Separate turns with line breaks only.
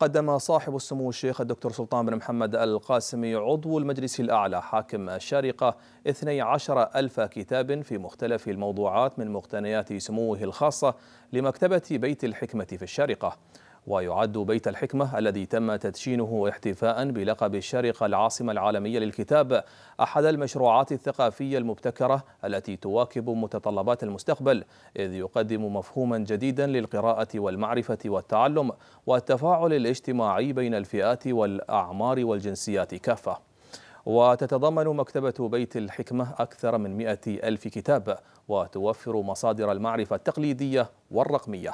قدم صاحب السمو الشيخ الدكتور سلطان بن محمد القاسمي عضو المجلس الأعلى حاكم الشارقة 12 ألف كتاب في مختلف الموضوعات من مقتنيات سموه الخاصة لمكتبة بيت الحكمة في الشارقة ويعد بيت الحكمة الذي تم تدشينه احتفاء بلقب الشارقة العاصمة العالمية للكتاب أحد المشروعات الثقافية المبتكرة التي تواكب متطلبات المستقبل إذ يقدم مفهوما جديدا للقراءة والمعرفة والتعلم والتفاعل الاجتماعي بين الفئات والأعمار والجنسيات كافة وتتضمن مكتبة بيت الحكمة أكثر من مئة ألف كتاب وتوفر مصادر المعرفة التقليدية والرقمية